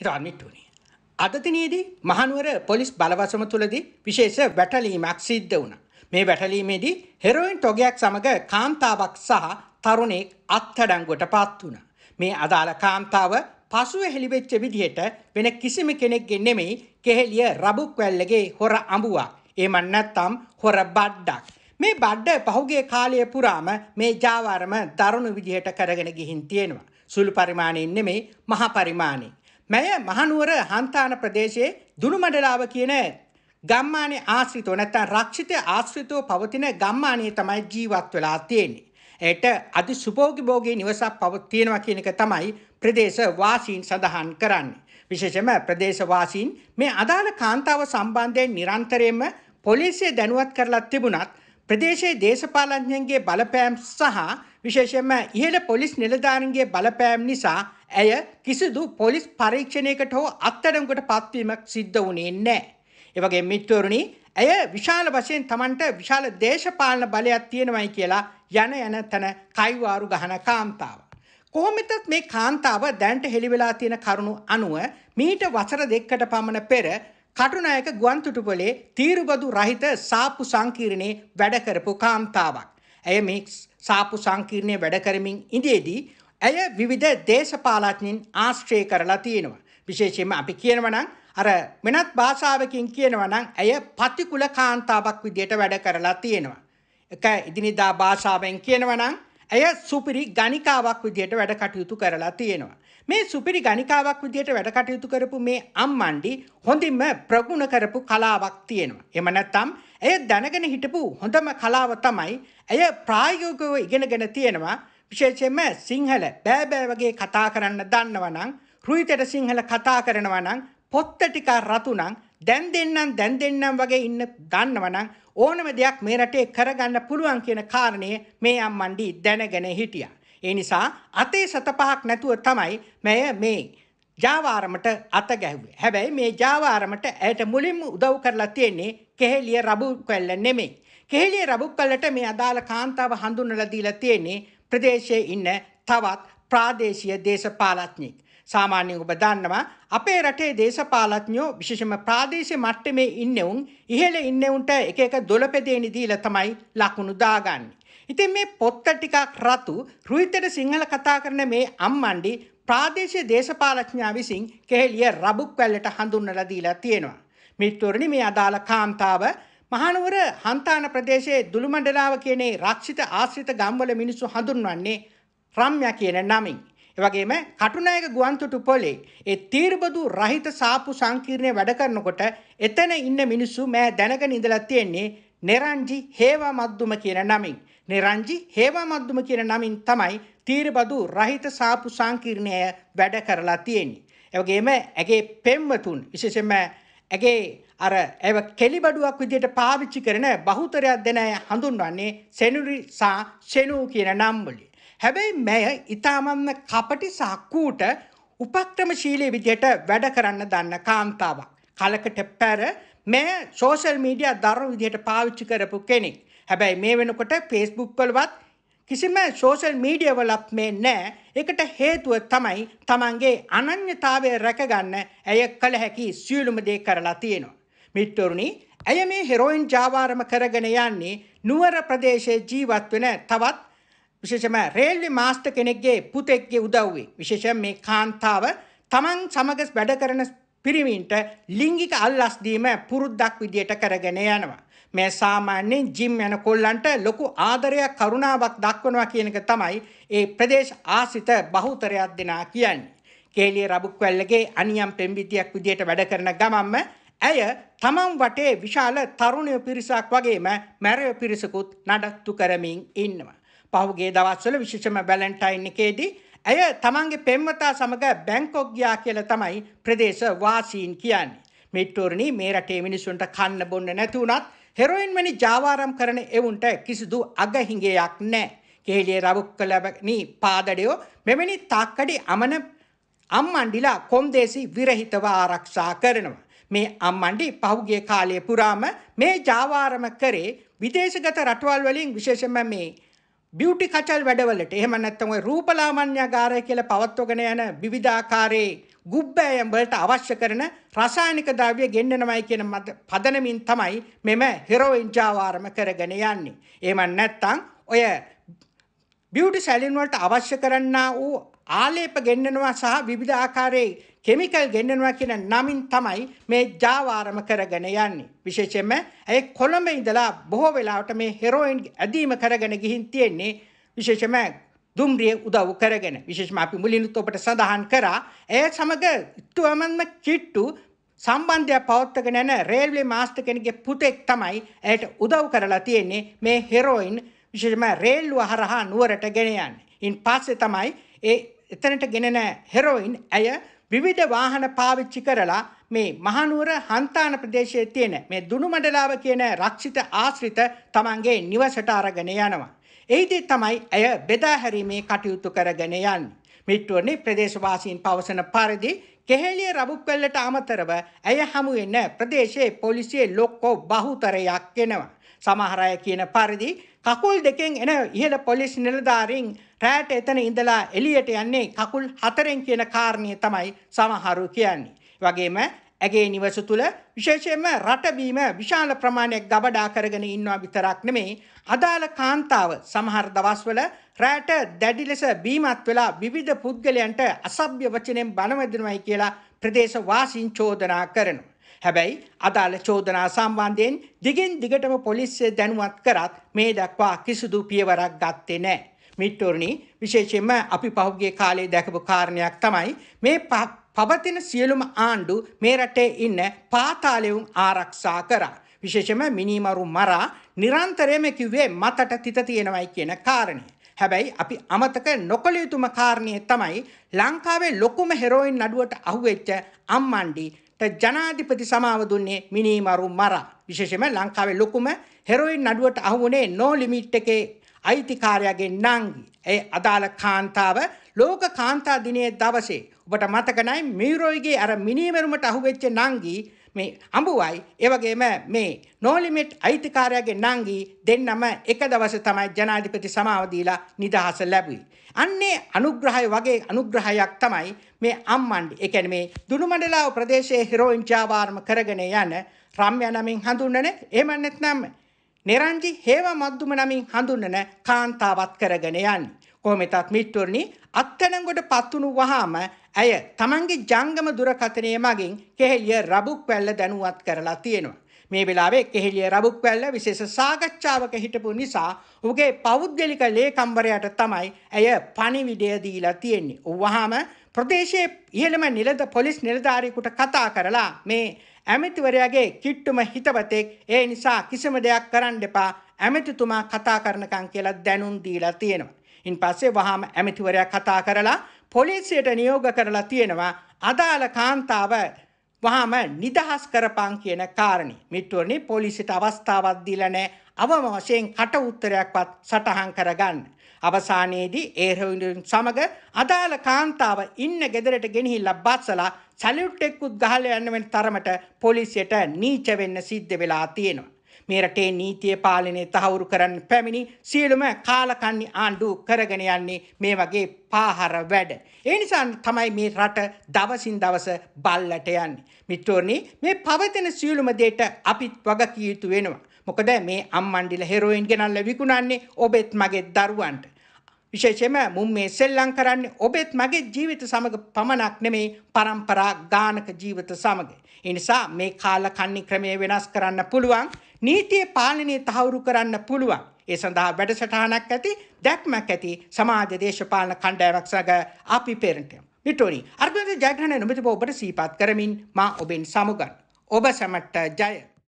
හිතාන්මිට්ටුනේ. අද දිනේදී මහනුවර පොලිස් බලවසම තුලදී විශේෂ වැටලීමක් සිද්ධ වුණා. මේ වැටලීමේදී හෙරොයින් තොගයක් සමග කාන්තාවක් සහ තරුණෙක් අත්අඩංගුවට පත් වුණා. මේ අදාළ කාන්තාව පසුව හෙළිවෙච්ච විදිහට වෙන කිසිම කෙනෙක්ගේ නෙමෙයි කෙහෙලිය රබුක්වැල්ලගේ හොර අඹුවක්. එහෙම නැත්නම් හොර බඩක්. මේ බඩ පහුගිය කාලය පුරාම මේ ජාවාරම දරුණු විදිහට කරගෙන ගිහින් තියෙනවා. සුළු පරිමාණයෙන් නෙමෙයි මහ පරිමාණයෙන්. මෙය මහනුවර හන්තාන ප්‍රදේශයේ දුනුමඩලාව කියන ගම්මානයේ ආශ්‍රිතව නැත්නම් රක්ෂිත ආශ්‍රිතව පවතින ගම්මානයේ තමයි ජීවත් වෙලා තියෙන්නේ. එයට අති සුභෝගී නිවසක් පවතිනවා කියන එක තමයි ප්‍රදේශ වාසීන් සඳහන් කරන්නේ. විශේෂයෙන්ම ප්‍රදේශ වාසීන් මේ අදාළ කාන්තාව සම්බන්ධයෙන් නිරන්තරයෙන්ම පොලිසිය දැනුවත් කරලා තිබුණත් ප්‍රදේශයේ දේශපාලඥයන්ගේ බලපෑම් සහ විශේෂයෙන්ම ඉහළ පොලිස් නිලධාරීන්ගේ බලපෑම් නිසා ඇය කිසිදු පොලිස් පරීක්ෂණයකට හෝ අත්අඩංගුවට පත්වීමක් සිද්ධ වුණේ නැහැ. ඒ වගේ මිත්‍රවරුනි, ඇය විශාල වශයෙන් Tamanට විශාල දේශපාලන බලයක් තියෙනවයි කියලා යන යන තන කයිවාරු ගහන කාන්තාව. කොහොමද මේ කාන්තාව දැනට හෙළි වෙලා තියෙන කරුණු අනුව මීට වසර දෙකකට පමණ පෙර කටුනායක ගුවන්තොටුපලේ තීරුබදු රහිත සාප්පු සංකීර්ණයේ වැඩ කරපු කාන්තාවක්. ඇය මේ සාප්පු සංකීර්ණයේ වැඩ කරමින් ඉඳියේදී ඇය විවිධ දේශපාලඥින් ආශ්‍රය කරලා තියෙනවා. විශේෂයෙන්ම අපි කියනවා නම් අර වෙනත් භාෂාවකින් කියනවා නම් ඇය පතිකුල කාන්තාවක් විදියට වැඩ කරලා තියෙනවා. එක ඉදිනිදා භාෂාවෙන් කියනවා නම් ඇය සුපිරි ගණිකාවක් විදියට වැඩ කටයුතු කරලා තියෙනවා. මේ සුපිරි ගණිකාවක් විදියට වැඩ කටයුතු කරපු මේ අම්මන්ඩි හොඳින්ම ප්‍රගුණ කරපු කලාවක් තියෙනවා. එහෙම නැත්නම් ඇය දැනගෙන හිටපු හොඳම කලාව තමයි ඇය ප්‍රායෝගිකව ඉගෙනගෙන තියෙනවා. විශේෂයෙන්ම සිංහල බෑබෑ වගේ කතා කරන්න දන්නවනම් රුහිතට සිංහල කතා කරනවනම් පොත්ත ටික රතුනම් දැන් දෙන්නම් දැන් දෙන්නම් වගේ ඉන්න දන්නවනම් ඕනම දෙයක් මේ රටේ කරගන්න පුළුවන් කියන කාරණය මේ අම්මණ්ඩි දැනගෙන හිටියා. ඒ නිසා අතේ සත පහක් නැතුව තමයි මෙය මේ ජාවාරමට අත ගැහුවේ. හැබැයි මේ ජාවාරමට ඇයට මුලින්ම උදව් කරලා තියෙන්නේ කෙහෙලිය රබු කැල්ල නෙමෙයි. කෙහෙලිය රබු කැල්ලට මේ අදාළ කාන්තාව හඳුන්වලා දීලා තියෙන්නේ ප්‍රදේශයේ ඉන්න තවත් ප්‍රාදේශීය දේශපාලඥෙක්. සාමාන්‍යයෙන් ඔබ දන්නවා අපේ රටේ දේශපාලඥයෝ විශේෂම ප්‍රාදේශීය මට්ටමේ ඉන්නවුන් ඉහළ ඉන්නවුන්ට එක එක දොළපෙදේනි දීලා තමයි ලකුණු දාගන්නේ. ඉතින් මේ පොත්ත ටිකක් රතු රුහිතට සිංහල කතා කරන මේ අම්මණ්ඩි ප්‍රාදේශීය දේශපාලඥයා විසින් කෙහෙළිය රබුක් වැල්ලට හඳුන්වලා දීලා තියෙනවා. මිත්‍රෝරණි මේ අදාළ කාන්තාව මහනුවර හන්තාන ප්‍රදේශයේ දුළුමණ්ඩලාව කියනේ රක්ෂිත ආශ්‍රිත ගම්වල මිනිස්සු හඳුන්වන්නේ රම්ය කියන නමින්. එවගේම කටුනායක ගුවන්තොටු පොලේ ඒ තීරබදු රහිත සාපු සංකීර්ණය වැඩ කරනකොට එතන ඉන්න මිනිස්සු මෑ දැනගෙන ඉඳලා තියෙන්නේ නෙරංජි හේවා මද්දුම කියන නමින්. නෙරංජි හේවා මද්දුම කියන නමින් තමයි තීරබදු රහිත සාපු සංකීර්ණය වැඩ කරලා තියෙන්නේ. එවගේම ඇගේ පෙම්වතුන් විශේෂයෙන්ම ඇගේ අර ඇව කෙලිබඩුවක් විදියට පාවිච්චි කරන බහුතරයක් දෙන අය හඳුන්වන්නේ සෙනුරි සහ සෙනූ කියන නම් වලින්. හැබැයි මෙය ඊටාමත්ම කපටි සහ කූට උපක්‍රමශීලී විදියට වැඩ කරන්න දන්න කාන්තාවක්. කලකට පෙර මෙය සෝෂල් මීඩියා දරුණු විදියට පාවිච්චි කරපු කෙනෙක්. හැබැයි මේ වෙනකොට Facebook වලවත් කිසිම සෝෂල් මීඩියවලත් මේ නෑ එකට හේතුව තමයි තමන්ගේ අනන්‍යතාවය රැකගන්න ඇය කළ හැකි සියලුම දේ කරලා තියෙනවා. මිත්තරුණි ඇය මේ හෙරෝයින් ජාවාරම කරගෙන යන්නේ නුවර ප්‍රදේශයේ ජීවත් වෙන තවත් විශේෂම රේල්වි මාස්ටර් කෙනෙක්ගේ පුතෙක්ගේ උදව්වේ විශේෂයෙන් මේ කාන්තාව තමන් සමග වැඩ කරන පිරිමින්ට ලිංගික අල්ලස්දීම පුරුද්දක් විදියට කරගෙන යනවා. මේ සාමාන්‍යයෙන් ජිම් යන කොල්ලන්ට ලොකු ආදරයක් කරුණාවක් දක්වනවා කියන එක තමයි ඒ ප්‍රදේශ ආසිත බහුතරයක් දෙනා කියන්නේ. කේලිය රබුක්වැල්ලගේ අනියම් පෙම්බිතියක් විදියට වැඩ කරන ගමන්ම ඇය තමන් වටේ විශාල තරුණය පිරිසක් වගේම මැරය පිරිසකුත් නඩත්තු කරමින් ඉන්නවා. පහුගේ දවස්වල විශේෂම බැලන්ටයින් එකේදී ඇය තමන්ගේ පෙම්වතා සමග බැංකොක් ගියා කියලා තමයි ප්‍රදේශ වාසීන් කියන්නේ. මෙට්ටෝරණී මේ රටේ මිනිසුන්ට කන්න බොන්න නැති වුණත් හෙරොයින් වැනි ජාවාරම් කරන එවුන්ට කිසිදු අගහිඟයක් නැහැ. කේලිය රවුක්ක ලැබනි පාදඩයෝ මෙවැනි තාක්කඩි අමන අම්මණ්ඩිලා කොන්දේසි විරහිතව ආරක්ෂා කරනවා. මේ අම්මණ්ඩි පහුගිය කාලය පුරාම මේ ජාවාරම කරේ විදේශගත රටවල් වලින් විශේෂයෙන්ම මේ බියුටි කචල් වැඩවලට එහෙම නැත්නම් ওই රූපලාමන්‍යගාරය කියලා පවත්වගෙන යන විවිධාකාරයේ ගුබ්බෑයම් වලට අවශ්‍ය කරන රසායනික ද්‍රව්‍ය ගෙන්නනමයි කියන පදනමින් තමයි මෙම හෙරොයින් ජාවාරම කරගෙන යන්නේ. එහෙම නැත්නම් ඔය බියුටි සැලින් වලට අවශ්‍ය කරන්නා වූ ආලේප ගෙන්නනවා සහ විවිධ ආකාරයේ කෙමිකල් ගෙන්නනවා කියන නමින් තමයි මේ ජාවාරම කරගෙන යන්නේ. විශේෂයෙන්ම ඇය කොළඹ ඉඳලා බොහෝ වෙලාවට මේ හෙරෝයින් ඇදීම කරගෙන ගිහින් තියෙන්නේ විශේෂයෙන්ම දුම්රිය උදව් කරගෙන. විශේෂම අපි මුලිනුත් ඔබට සඳහන් කරා ඇය සමග ඉක්තුවමන්ම කිට්ටු සම්බන්ධයක් පවත්වගෙන යන රේල්වේ මාස්ටර් කෙනෙක්ගේ පුතෙක් තමයි ඇයට උදව් කරලා තියෙන්නේ මේ හෙරෝයින් විශේෂම රේල්ලුව හරහා නුවරට ගෙන යන්නේ. ඉන් පස්සේ තමයි ඒ එතනට ගෙනෙන හෙරෝයින් ඇය විවිධ වාහන පාවිච්චි කරලා මේ මහනුවර හන්තාන ප්‍රදේශයේ තියෙන මේ දුනුමඩලාව කියන රක්ෂිත ආශ්‍රිත තමන්ගේ නිවසට අරගෙන යනවා. එහිදී තමයි ඇය බෙදා හැරීමේ කටයුතු කරගෙන යන්නේ. මිට්ටුවනේ ප්‍රදේශවාසීන් පවසන පරිදි කෙහෙළිය රබුක්වැල්ලට අමතරව ඇය හමු වෙන ප්‍රදේශයේ පොලිසියේ ලොක්කෝ බහුතරයක් එනවා. සමහර අය කියන පරිදි කකුල් දෙකෙන් එන ඉහළ පොලිස් නිලධාරීන් රැට එතන ඉඳලා එළියට යන්නේ කකුල් හතරෙන් කියන කාරණය තමයි සමහරු කියන්නේ. වගේම ඇගේ නිවස තුළ විශේෂයෙන්ම රටබීම විශාල ප්‍රමාණයක් ගබඩා කරගෙන ඉන්නවා විතරක් නෙමේ අදාළ කාන්තාව සමහර දවස්වල රැට දැඩි ලෙස බීමත් වෙලා විවිධ පුද්ගලයන්ට අසභ්‍ය වචනෙන් බනවදිනවයි කියලා ප්‍රදේශ වාසීන් චෝදනා කරනවා. හැබැයි අදාළ චෝදනා සම්බන්ධයෙන් දිගින් දිගටම පොලිසිය දැනුවත් කරත් මේ දක්වා කිසිදු පියවරක් ගත්තේ නැහැ. මිත්‍රෝරණි විශේෂයෙන්ම අපි පහුගිය කාලේ දැකපු කාරණයක් තමයි මේ පවතින සියලුම ආණ්ඩු මේ රටේ ඉන්න පාතාලයුන් ආරක්ෂා කරා. විශේෂම මිනිමරු මරා නිරන්තරයම කිව්වේ මතට තිත තියෙනවයි කියන කාරණය. හැබැයි අපි අමතක නොකළ යුතුම කාරණය තමයි ලංකාවේ ලොකුම හෙරෝයින් නඩුවට අහුවෙච්ච අම්මණ්ඩිට ජනාධිපති සමාව දුන්නේ මිනිමරු මරා. විශේෂයෙන්ම ලංකාවේ ලොකුම හෙරෝයින් නඩුවට අහු වුණේ නෝ ලිමිට් එකේ අයිතිකාරයාගේ නංගි. ඒ අදාළ කාන්තාව ලෝක කාන්තා දිනයේ දවසේ ඔබට මතක නැයි මීරෝයිගේ අර මිනිමෙරුමට අහුවෙච්ච නංගි මේ අඹුවයි ඒ වගේම මේ නෝ ලිමිට් අයිතිකාරයාගේ නංගි දෙන්නම එක දවසේ තමයි ජනාධිපති සමාව දීලා නිදහස ලැබුවේ. අන්නේ අනුග්‍රහය වගේ අනුග්‍රහයක් තමයි මේ අම්මණ්ඩි. ඒ කියන්නේ මේ දුනුමණ්ඩලාව ප්‍රදේශයේ හිරෝයින් ජාවාරම කරගෙන යන රම්‍ය නමින් හඳුන්වන එහෙම නැත්නම් නිරංජි හේම මද්දුම නමින් හඳුන්වන කාන්තාවත් කරගෙන යන්නේ. කොහොමෙතත් මිත්තුරනි අත්අඩංගුවට පත්වුණු වහාම ඇය තමන්ගේ ජංගම දුරකථනය මගින් කෙහෙළිය රබුක්වැල්ල දැනුවත් කරලා තියෙනවා. මේ වෙලාවේ කෙහෙළිය රබුක්වැල්ල විශේෂ සාකච්ඡාවක හිටපු නිසා ඔහුගේ පෞද්ගලික ලේකම්වරයාට තමයි ඇය පණිවිඩය දීලා තියෙන්නේ. වහාම ප්‍රදේශයේ ඉහළම නිලද පොලිස් නිලධාරියෙකුට කතා කරලා මේ ඇමතිවරයාගේ කිට්ටුම හිතවතෙක් ඒ නිසා කිසිම දෙයක් කරන්න එපා ඇමතිතුමා කතා කරනකම් කියලා දැනුම් දීලා තියෙනවා. ඉන් පස්සේ වහාම ඇමතිවරයා කතා කරලා පොලිසියට නියෝග කරලා තියෙනවා අදාළ කාන්තාව වහාම නිදහස් කරපං කියන කාරණේ. මිට්ටුවනි පොලිසියට අවස්ථාවක් දීලා නැහැ. අවම වශයෙන් කට උත්තරයක්වත් සටහන් කරගන්න. අවසානයේදී ඒ රොයින්ඩුන් සමග අදාළ කාන්තාව ඉන්න ගෙදරට ගෙනහිල්ලා බස්සලා සැලියුට් එක්කුත් ගහලා යන්න වෙන තරමට පොලිසියට නීච වෙන්න සිද්ධ වෙලා තියෙනවා. මේ රටේ නීතිය පාලනය තහවුරු කරන්න පැමිණි සියලුම කාලකන්ණි ආණ්ඩු කරගෙන යන්නේ මේ වගේ පාහර වැඩ. ඒ නිසා තමයි මේ රට දවසින් දවස බල්ලට යන්නේ. මිත්‍රෝනි මේ පවතින සියලුම දෙයට අපිත් වග කිය යුතු වෙනවා. මොකද මේ අම්මණ්ඩිල හෙරෝයින් ගෙනල්ලා විකුණන්නේ ඔබෙත් මගේ දරුවන්ට. විශේෂයෙන්ම මුම් මේ සෙල්ලම් කරන්නේ ඔබෙත් මගේ ජීවිත සමග පමණක් නෙමේ પરම්පරා ගානක ජීවිත සමග. ඒ නිසා මේ කාල කන්නි ක්‍රමය වෙනස් කරන්න පුළුවන්. නීතිය පාලනය තහවුරු කරන්න පුළුවන්. ඒ සඳහා වැඩසටහනක් ඇති දැක්මක් ඇති සමාජ දේශපාලන කණ්ඩායමක් සමග අපි පෙරටම්. විටෝනි අර්ගන්ද ජයග්‍රහණ නොමතිබ ඔබට සීපත් කරමින් මා ඔබෙන් සමුගන්. ඔබ සැමට ජය.